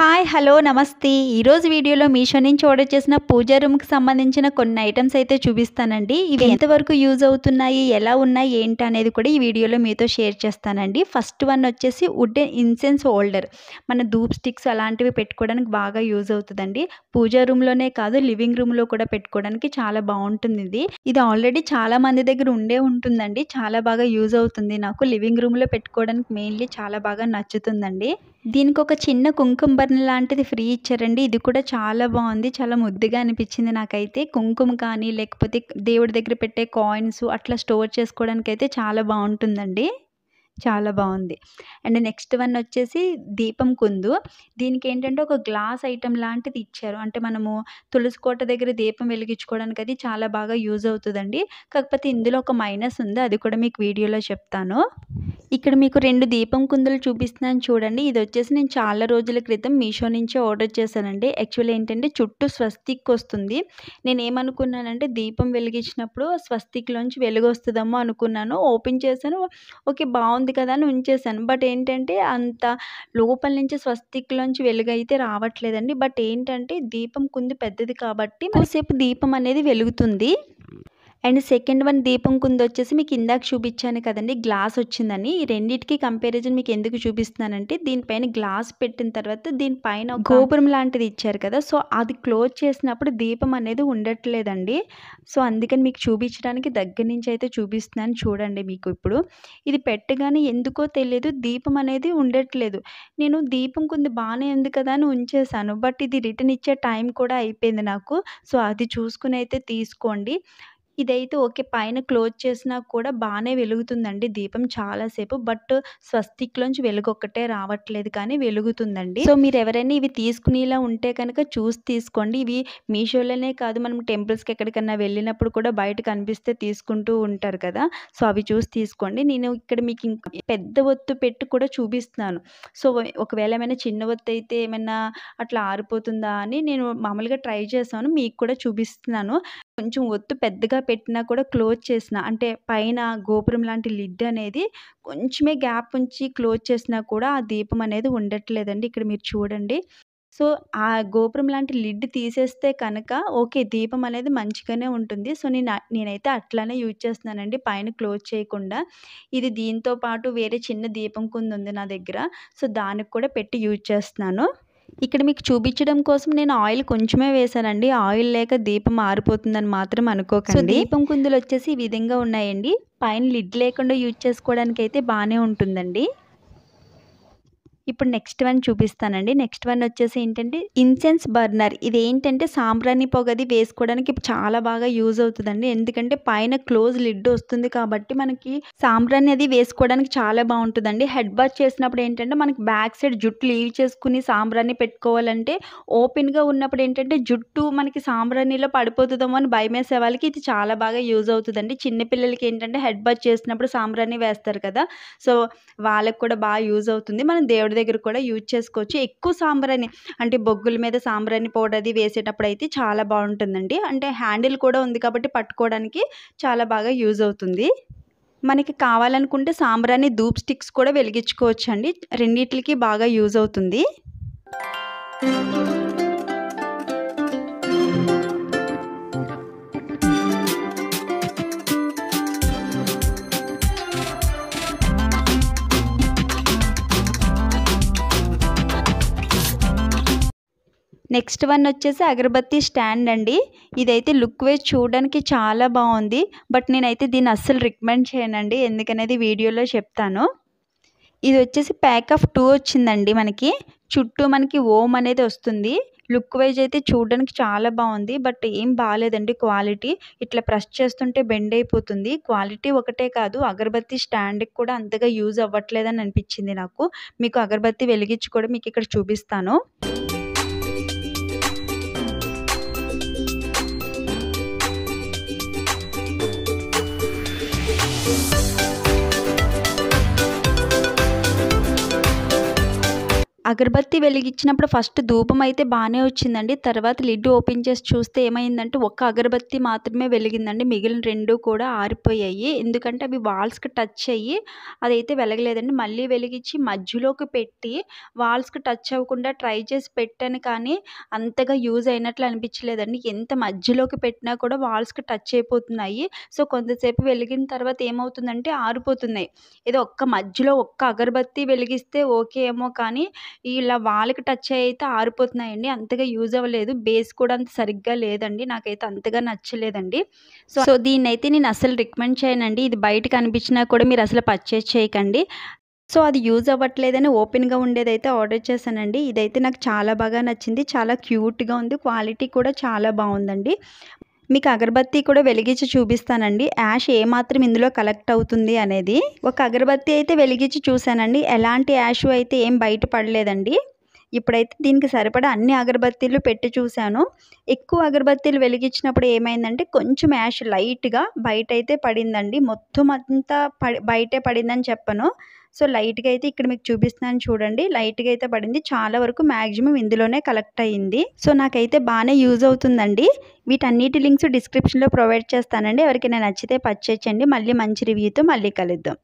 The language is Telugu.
హాయ్ హలో నమస్తే ఈరోజు వీడియోలో మీషో నుంచి ఆర్డర్ చేసిన పూజా రూమ్కి సంబంధించిన కొన్ని ఐటమ్స్ అయితే చూపిస్తానండి ఇవి ఎంతవరకు యూజ్ అవుతున్నాయి ఎలా ఉన్నాయి ఏంటి అనేది కూడా ఈ వీడియోలో మీతో షేర్ చేస్తానండి ఫస్ట్ వన్ వచ్చేసి వుడ్ ఇన్సెన్స్ హోల్డర్ మన ధూప్ స్టిక్స్ అలాంటివి పెట్టుకోవడానికి బాగా యూజ్ అవుతుందండి పూజా రూమ్లోనే కాదు లివింగ్ రూమ్లో కూడా పెట్టుకోవడానికి చాలా బాగుంటుంది ఇది ఇది ఆల్రెడీ చాలా మంది దగ్గర ఉండే ఉంటుందండి చాలా బాగా యూజ్ అవుతుంది నాకు లివింగ్ రూమ్లో పెట్టుకోవడానికి మెయిన్లీ చాలా బాగా నచ్చుతుందండి దీనికి ఒక చిన్న కుంకుమ బర్ణ లాంటిది ఫ్రీ ఇచ్చారండి ఇది కూడా చాలా బాగుంది చాలా ముద్దుగా అనిపించింది నాకైతే కుంకుమ కానీ లేకపోతే దేవుడి దగ్గర పెట్టే కాయిన్స్ అట్లా స్టోర్ చేసుకోవడానికి అయితే చాలా బాగుంటుందండి చాలా బాగుంది అండ్ నెక్స్ట్ వన్ వచ్చేసి దీపం కుందు దీనికి ఏంటంటే ఒక గ్లాస్ ఐటెం లాంటిది ఇచ్చారు అంటే మనము తులసి కోట దగ్గర దీపం వెలిగించుకోవడానికి అది చాలా బాగా యూజ్ అవుతుందండి కాకపోతే ఇందులో ఒక మైనస్ ఉంది అది కూడా మీకు వీడియోలో చెప్తాను ఇక్కడ మీకు రెండు దీపం కుందులు చూపిస్తున్నాను చూడండి ఇది వచ్చేసి నేను చాలా రోజుల క్రితం మీషో నుంచే ఆర్డర్ చేశానండి యాక్చువల్లీ ఏంటంటే చుట్టూ స్వస్తిక్ వస్తుంది నేను ఏమనుకున్నానంటే దీపం వెలిగించినప్పుడు స్వస్తిక్లోంచి వెలుగు వస్తుందేమో అనుకున్నాను ఓపెన్ చేశాను ఓకే బాగుంది ఉంది కదా అని ఉంచేసాను బట్ ఏంటంటే అంత లోపల నుంచి స్వస్తిక్లోంచి వెలుగైతే రావట్లేదండి బట్ ఏంటంటే దీపం కుంది పెద్దది కాబట్టి కొద్దిసేపు దీపం అనేది వెలుగుతుంది అండ్ సెకండ్ వన్ దీపం కుంది వచ్చేసి మీకు ఇందాక చూపించాను కదండి గ్లాస్ వచ్చిందని ఈ రెండింటికి కంపారిజన్ మీకు ఎందుకు చూపిస్తున్నానంటే దీనిపైన గ్లాస్ పెట్టిన తర్వాత దీనిపైన గోపురం లాంటిది ఇచ్చారు కదా సో అది క్లోజ్ చేసినప్పుడు దీపం అనేది ఉండట్లేదండి సో అందుకని మీకు చూపించడానికి దగ్గర నుంచి అయితే చూపిస్తున్నాను చూడండి మీకు ఇప్పుడు ఇది పెట్టగానే ఎందుకో తెలియదు దీపం అనేది ఉండట్లేదు నేను దీపం కొంది బాగానే ఉంది కదా అని ఉంచేసాను బట్ ఇది రిటర్న్ ఇచ్చే టైం కూడా అయిపోయింది నాకు సో అది చూసుకుని అయితే తీసుకోండి ఇదైతే ఓకే పైన క్లోజ్ చేసినా కూడా బాగానే వెలుగుతుందండి దీపం చాలాసేపు బట్ స్వస్తిక్లోంచి వెలుగు ఒక్కటే రావట్లేదు కానీ వెలుగుతుందండి సో మీరు ఎవరైనా ఇవి తీసుకునేలా ఉంటే కనుక చూసి తీసుకోండి ఇవి మీషోలోనే కాదు మనం టెంపుల్స్కి ఎక్కడికన్నా వెళ్ళినప్పుడు కూడా బయట కనిపిస్తే తీసుకుంటూ ఉంటారు కదా సో అవి చూసి తీసుకోండి నేను ఇక్కడ మీకు ఇంకా పెద్ద ఒత్తు పెట్టి కూడా చూపిస్తున్నాను సో ఒకవేళ ఏమైనా చిన్న ఒత్తు అయితే ఏమైనా అట్లా ఆరిపోతుందా అని నేను మామూలుగా ట్రై చేశాను మీకు కూడా చూపిస్తున్నాను కొంచెం ఒత్తు పెద్దగా పెట్టినా కూడా క్లోజ్ చేసిన అంటే పైన గోపురం లాంటి లిడ్ అనేది కొంచెమే గ్యాప్ ఉంచి క్లోజ్ చేసినా కూడా ఆ దీపం అనేది ఉండట్లేదండి ఇక్కడ మీరు చూడండి సో ఆ గోపురం లాంటి లిడ్ తీసేస్తే కనుక ఓకే దీపం అనేది మంచిగానే ఉంటుంది సో నేను నేనైతే అట్లానే యూజ్ చేస్తున్నానండి పైన క్లోజ్ చేయకుండా ఇది దీంతో పాటు వేరే చిన్న దీపం కొంది ఉంది నా దగ్గర సో దానికి కూడా పెట్టి యూజ్ చేస్తున్నాను ఇక్కడ మీకు చూపించడం కోసం నేను ఆయిల్ కొంచెమే వేశానండి ఆయిల్ లేక దీపం ఆరిపోతుందని మాత్రం అనుకోకండి దీపం కుందులు వచ్చేసి ఈ విధంగా ఉన్నాయండి పైన లిడ్ లేకుండా యూజ్ చేసుకోవడానికి అయితే బాగానే ఉంటుందండి ఇప్పుడు నెక్స్ట్ వన్ చూపిస్తానండి నెక్స్ట్ వన్ వచ్చేసి ఏంటంటే ఇన్సెన్స్ బర్నర్ ఇది ఏంటంటే సాంబ్రాణి పొగది వేసుకోవడానికి చాలా బాగా యూజ్ అవుతుందండి ఎందుకంటే పైన క్లోజ్ లిడ్ వస్తుంది కాబట్టి మనకి సాంబ్రాణి అది వేసుకోవడానికి చాలా బాగుంటుందండి హెడ్ బాత్ చేసినప్పుడు ఏంటంటే మనకి బ్యాక్ సైడ్ జుట్టు లీవ్ చేసుకుని సాంబ్రాణి పెట్టుకోవాలంటే ఓపెన్గా ఉన్నప్పుడు ఏంటంటే జుట్టు మనకి సాంబ్రాణిలో పడిపోతుందేమో అని భయం వేసే వాళ్ళకి ఇది చాలా బాగా యూజ్ అవుతుందండి చిన్నపిల్లలకి ఏంటంటే హెడ్ బాత్ చేసినప్పుడు సాంబ్రాణి వేస్తారు కదా సో వాళ్ళకి కూడా బాగా యూజ్ అవుతుంది మనం దేవుడు పచ్చడి దగ్గర కూడా యూజ్ చేసుకోవచ్చు ఎక్కువ సాంబ్రాణి అంటే బొగ్గుల మీద సాంబ్రాని పౌడర్ అది వేసేటప్పుడు అయితే చాలా బాగుంటుందండి అంటే హ్యాండిల్ కూడా ఉంది కాబట్టి పట్టుకోవడానికి చాలా బాగా యూజ్ అవుతుంది మనకి కావాలనుకుంటే సాంబ్రాణి ధూప్ స్టిక్స్ కూడా వెలిగించుకోవచ్చండి రెండిట్లకి బాగా యూజ్ అవుతుంది నెక్స్ట్ వన్ వచ్చేసి అగరబత్తి స్టాండ్ అండి ఇదైతే లుక్ వేజ్ చూడడానికి చాలా బాగుంది బట్ నేనైతే దీన్ని అస్సలు రికమెండ్ చేయనండి ఎందుకనేది వీడియోలో చెప్తాను ఇది వచ్చేసి ప్యాక్ ఆఫ్ టూ వచ్చిందండి మనకి చుట్టూ మనకి ఓమ్ అనేది వస్తుంది లుక్ వైజ్ అయితే చూడడానికి చాలా బాగుంది బట్ ఏం బాగాలేదండి క్వాలిటీ ఇట్లా ప్రెస్ చేస్తుంటే బెండ్ అయిపోతుంది క్వాలిటీ ఒకటే కాదు అగరబత్తి స్టాండ్కి కూడా అంతగా యూజ్ అవ్వట్లేదని అనిపించింది నాకు మీకు అగరబత్తి వెలిగించి కూడా మీకు ఇక్కడ చూపిస్తాను అగరబత్తి వెలిగించినప్పుడు ఫస్ట్ ధూపం అయితే బాగానే వచ్చిందండి తర్వాత లిడ్ ఓపెన్ చేసి చూస్తే ఏమైందంటే ఒక్క అగరబత్తి మాత్రమే వెలిగిందండి మిగిలిన రెండు కూడా ఆరిపోయాయి ఎందుకంటే అవి వాల్స్కి టచ్ అయ్యి అదైతే వెలగలేదండి మళ్ళీ వెలిగించి మధ్యలోకి పెట్టి వాల్స్కి టచ్ అవ్వకుండా ట్రై చేసి పెట్టాను కానీ అంతగా యూజ్ అయినట్లు అనిపించలేదండి ఎంత మధ్యలోకి పెట్టినా కూడా వాల్స్కి టచ్ అయిపోతున్నాయి సో కొంతసేపు వెలిగిన తర్వాత ఏమవుతుందంటే ఆరిపోతున్నాయి ఏదో ఒక్క మధ్యలో ఒక్క అగరబత్తి వెలిగిస్తే ఓకే ఏమో కానీ ఇలా వాళ్ళకి టచ్ అయితే ఆరిపోతున్నాయండి అంతగా యూజ్ అవ్వలేదు బేస్ కూడా అంత సరిగ్గా లేదండి నాకైతే అంతగా నచ్చలేదండి సో సో దీన్ని అయితే నేను అసలు రికమెండ్ చేయనండి ఇది బయట కనిపించినా కూడా మీరు అసలు పర్చేస్ చేయకండి సో అది యూజ్ అవ్వట్లేదని ఓపెన్గా ఉండేదైతే ఆర్డర్ చేశానండి ఇదైతే నాకు చాలా బాగా నచ్చింది చాలా క్యూట్గా ఉంది క్వాలిటీ కూడా చాలా బాగుందండి మీకు అగరబత్తి కూడా వెలిగించి చూపిస్తానండి యాష్ ఏమాత్రం ఇందులో కలెక్ట్ అవుతుంది అనేది ఒక అగరబత్తి అయితే వెలిగించి చూశానండి ఎలాంటి యాష్ అయితే ఏం బయటపడలేదండి ఇప్పుడైతే దీనికి సరిపడా అన్ని అగరబత్తీలు పెట్టి చూశాను ఎక్కువ అగరబత్తీలు వెలిగించినప్పుడు ఏమైందంటే కొంచెం యాష్ లైట్గా బయట అయితే పడిందండి మొత్తం అంతా పడి బయటే పడిందని చెప్పను సో లైట్గా అయితే ఇక్కడ మీకు చూపిస్తున్నాను చూడండి లైట్గా అయితే పడింది చాలా వరకు మ్యాక్సిమం ఇందులోనే కలెక్ట్ అయ్యింది సో నాకైతే బాగానే యూజ్ అవుతుందండి వీటన్నిటి లింక్స్ డిస్క్రిప్షన్లో ప్రొవైడ్ చేస్తానండి ఎవరికైనా నచ్చితే పర్చేస్ మళ్ళీ మంచి రివ్యూతో మళ్ళీ కలుద్దాం